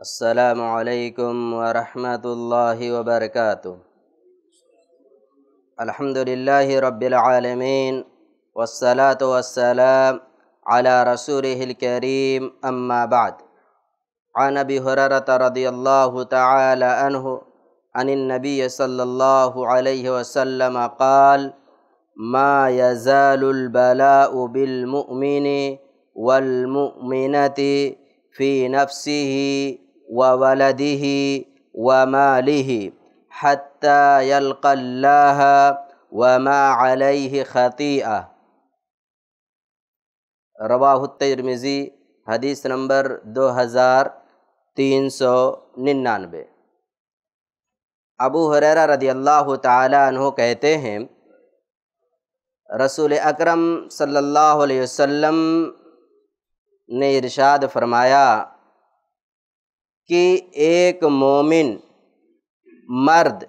السلام عليكم ورحمة الله وبركاته الحمد لله رب العالمين والصلاة والسلام على رسوله الكريم أما بعد عن أبي هريرة رضي الله تعالى عنه عن النبي صلى الله عليه وسلم قال ما يزال البلاء بالمؤمن والمؤمنة في نفسه وولده وماله حتى يلقى الله وما عليه خطيئة رواه الترمذي حدیث نمبر دو ہزار تین سو ابو هريره رضي الله تعالى عنه کہتے ہیں رسول اکرم صلی اللہ علیہ وسلم نے ارشاد فرمایا کہ ایک مومن مرد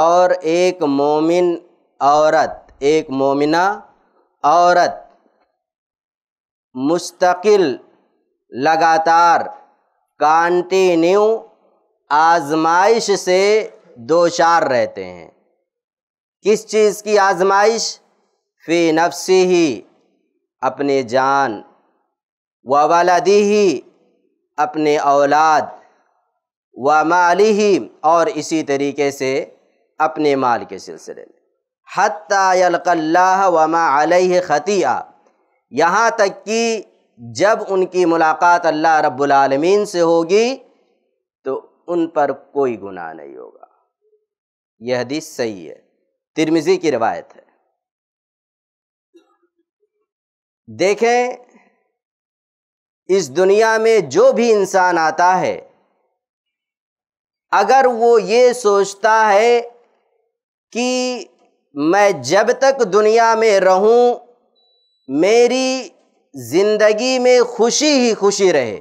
اور ایک مومن عورت ایک مومنہ عورت مستقل لگاتار کانٹینیو آزمائش سے دوچار رہتے ہیں کس چیز کی آزمائش فی نفسی ہی اپنے جان و والدی ہی اپنے اولاد و مالی اور اسی طریقے سے اپنے مال کے سلسلے میں حتیٰ یلق و ما علیہ خطیہ یہاں تک کہ جب ان کی ملاقات اللہ رب العالمین سے ہوگی تو ان پر کوئی گناہ نہیں ہوگا یہ حدیث صحیح ہے ترمزی کی روایت ہے دیکھیں اس دنیا میں جو بھی انسان آتا ہے اگر وہ یہ سوچتا ہے کہ میں جب تک دنیا میں رہوں میری زندگی میں خوشی ہی خوشی رہے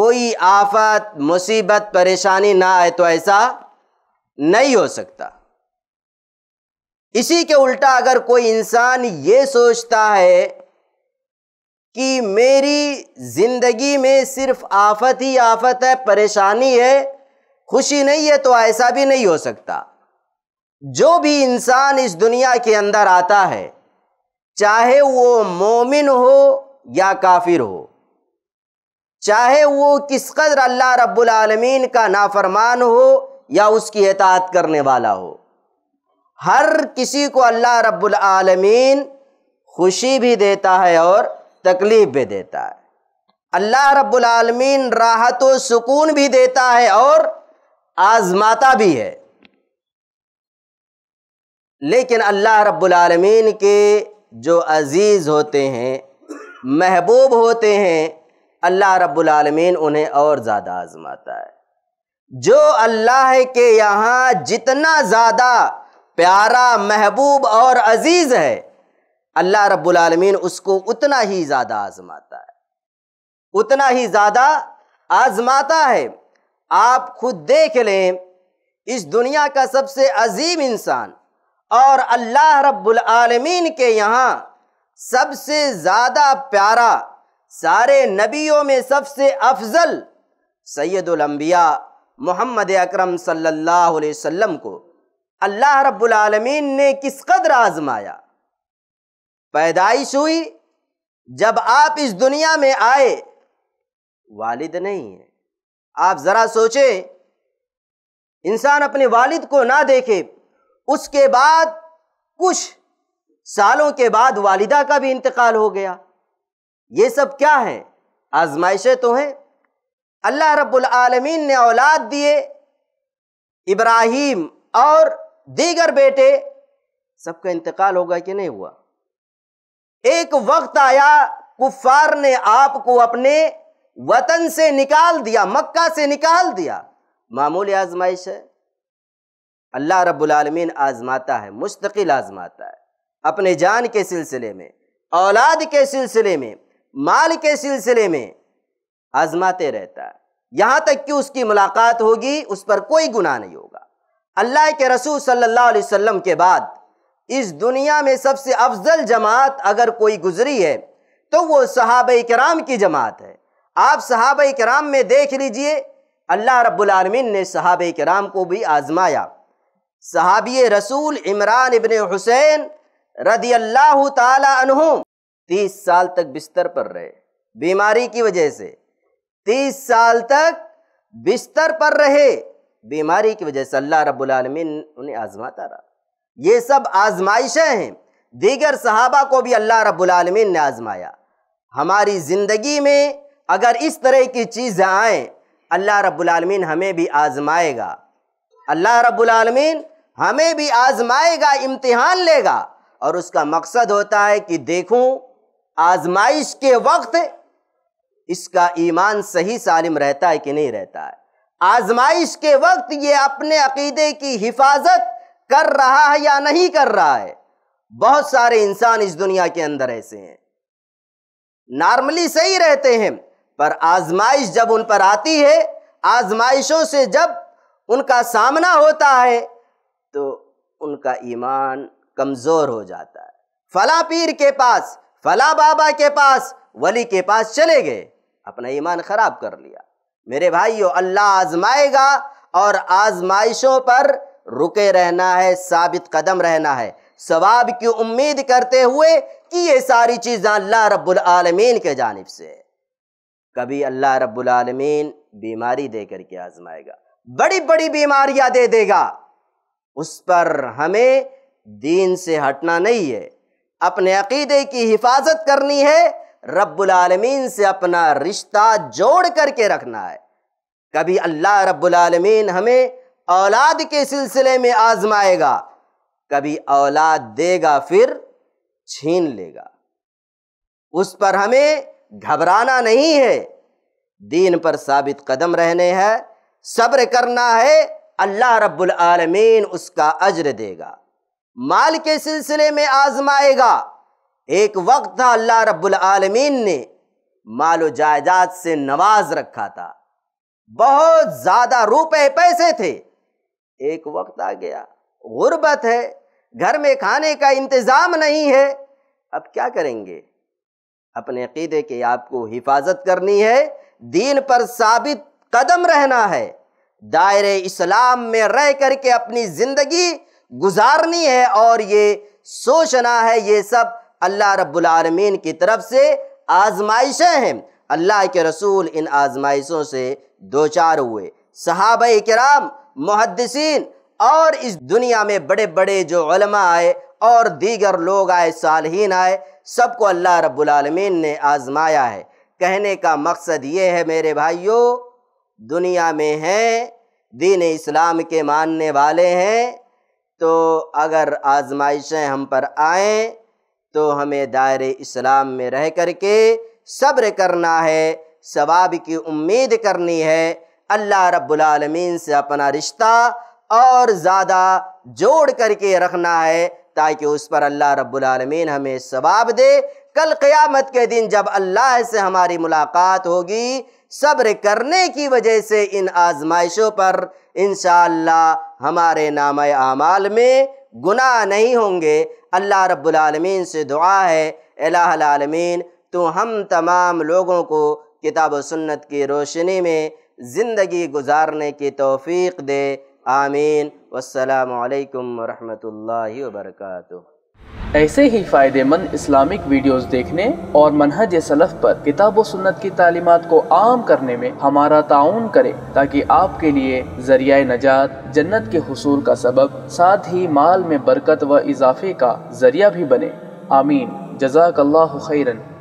کوئی آفت مصیبت پریشانی نہ آئے تو ایسا نہیں ہو سکتا اسی کے الٹا اگر کوئی انسان یہ سوچتا ہے کہ میری زندگی میں صرف آفت ہی آفت ہے پریشانی ہے خوشی نہیں ہے تو ایسا بھی نہیں ہو سکتا جو بھی انسان اس دنیا کے اندر آتا ہے چاہے وہ مومن ہو یا کافر ہو چاہے وہ کس قدر اللہ رب العالمین کا نافرمان ہو یا اس کی اطاعت کرنے والا ہو ہر کسی کو اللہ رب العالمین خوشی بھی دیتا ہے اور تکلیف بھی دیتا ہے اللہ رب العالمین راحت و سکون بھی دیتا ہے اور آزماتا بھی ہے لیکن اللہ رب العالمین کے جو عزیز ہوتے ہیں محبوب ہوتے ہیں اللہ رب العالمین انہیں اور زیادہ آزماتا ہے جو اللہ کے یہاں جتنا زیادہ پیارا محبوب اور عزیز ہے اللہ رب العالمین اس کو اتنا ہی زیادہ آزماتا ہے اتنا ہی زیادہ آزماتا ہے آپ خود دیکھ لیں اس دنیا کا سب سے عظیم انسان اور اللہ رب العالمین کے یہاں سب سے زیادہ پیارا سارے نبیوں میں سب سے افضل سید الانبیاء محمد اکرم صلی اللہ علیہ وسلم کو اللہ رب العالمین نے کس قدر آزمایا پیدائش ہوئی جب آپ اس دنیا میں آئے والد نہیں ہے آپ ذرا سوچے انسان اپنے والد کو نہ دیکھے اس کے بعد کچھ سالوں کے بعد والدہ کا بھی انتقال ہو گیا یہ سب کیا ہے آزمائشیں تو ہیں اللہ رب العالمین نے اولاد دیے ابراہیم اور دیگر بیٹے سب کا انتقال ہوگا کہ نہیں ہوا ایک وقت آیا کفار نے آپ کو اپنے وطن سے نکال دیا مکہ سے نکال دیا معمول آزمائش ہے اللہ رب العالمین آزماتا ہے مستقل آزماتا ہے اپنے جان کے سلسلے میں اولاد کے سلسلے میں مال کے سلسلے میں آزماتے رہتا ہے یہاں تک کہ اس کی ملاقات ہوگی اس پر کوئی گناہ نہیں ہوگا اللہ کے رسول صلی اللہ علیہ وسلم کے بعد اس دنیا میں سب سے افضل جماعت اگر کوئی گزری ہے تو وہ صحابہ کرام کی جماعت ہے آپ صحابہ کرام میں دیکھ لیجئے اللہ رب العالمین نے صحابہ کرام کو بھی آزمایا صحابی رسول عمران ابن حسین رضی اللہ تعالی عنہ تیس سال تک بستر پر رہے بیماری کی وجہ سے تیس سال تک بستر پر رہے بیماری کی وجہ سے اللہ رب العالمین انہیں آزماتا رہا یہ سب آزمائشیں ہیں دیگر صحابہ کو بھی اللہ رب العالمین نے آزمایا ہماری زندگی میں اگر اس طرح کی چیزیں آئیں اللہ رب العالمین ہمیں بھی آزمائے گا اللہ رب العالمین ہمیں بھی آزمائے گا امتحان لے گا اور اس کا مقصد ہوتا ہے کہ دیکھوں آزمائش کے وقت اس کا ایمان صحیح سالم رہتا ہے کہ نہیں رہتا ہے آزمائش کے وقت یہ اپنے عقیدے کی حفاظت کر رہا ہے یا نہیں کر رہا ہے بہت سارے انسان اس دنیا کے اندر ایسے ہیں نارملی صحیح رہتے ہیں پر آزمائش جب ان پر آتی ہے آزمائشوں سے جب ان کا سامنا ہوتا ہے تو ان کا ایمان کمزور ہو جاتا ہے فلاں پیر کے پاس فلاں بابا کے پاس ولی کے پاس چلے گئے اپنا ایمان خراب کر لیا میرے بھائیو اللہ آزمائے گا اور آزمائشوں پر رکے رہنا ہے ثابت قدم رہنا ہے ثواب کی امید کرتے ہوئے کہ یہ ساری چیزیں اللہ رب العالمین کے جانب سے کبھی اللہ رب العالمین بیماری دے کر کے آزمائے گا بڑی بڑی بیماریاں دے دے گا اس پر ہمیں دین سے ہٹنا نہیں ہے اپنے عقیدے کی حفاظت کرنی ہے رب العالمین سے اپنا رشتہ جوڑ کر کے رکھنا ہے کبھی اللہ رب العالمین ہمیں اولاد کے سلسلے میں آزمائے گا کبھی اولاد دے گا پھر چھین لے گا اس پر ہمیں گھبرانا نہیں ہے دین پر ثابت قدم رہنے ہے صبر کرنا ہے اللہ رب العالمین اس کا عجر دے گا مال کے سلسلے میں آزمائے گا ایک وقت تھا اللہ رب العالمین نے مال و جائیداد سے نواز رکھا تھا بہت زیادہ روپے پیسے تھے ایک وقت آ گیا غربت ہے گھر میں کھانے کا انتظام نہیں ہے اب کیا کریں گے اپنے عقیدے کے آپ کو حفاظت کرنی ہے دین پر ثابت قدم رہنا ہے دائر اسلام میں رہ کر کے اپنی زندگی گزارنی ہے اور یہ سوچنا ہے یہ سب اللہ رب العالمین کی طرف سے آزمائشیں ہیں اللہ کے رسول ان آزمائشوں سے دو چار ہوئے صحابہ کرام محدثین اور اس دنیا میں بڑے بڑے جو علماء آئے اور دیگر لوگ آئے صالحین آئے سب کو اللہ رب العالمین نے آزمایا ہے کہنے کا مقصد یہ ہے میرے بھائیوں دنیا میں ہیں دین اسلام کے ماننے والے ہیں تو اگر آزمائشیں ہم پر آئیں تو ہمیں دائر اسلام میں رہ کر کے صبر کرنا ہے ثواب کی امید کرنی ہے اللہ رب العالمین سے اپنا رشتہ اور زیادہ جوڑ کر کے رکھنا ہے تاکہ اس پر اللہ رب العالمین ہمیں ثواب دے کل قیامت کے دن جب اللہ سے ہماری ملاقات ہوگی صبر کرنے کی وجہ سے ان آزمائشوں پر انشاءاللہ ہمارے نام اعمال میں گناہ نہیں ہوں گے اللہ رب العالمین سے دعا ہے الہ العالمین تو ہم تمام لوگوں کو کتاب و سنت کی روشنی میں زندگی گزارنے کی توفیق دے آمین والسلام علیکم ورحمت اللہ وبرکاتہ ایسے ہی فائدے مند اسلامک ویڈیوز دیکھنے اور منہج سلف پر کتاب و سنت کی تعلیمات کو عام کرنے میں ہمارا تعاون کرے تاکہ آپ کے لیے ذریعہ نجات جنت کے حصول کا سبب ساتھ ہی مال میں برکت و اضافے کا ذریعہ بھی بنے آمین جزاک اللہ خیرن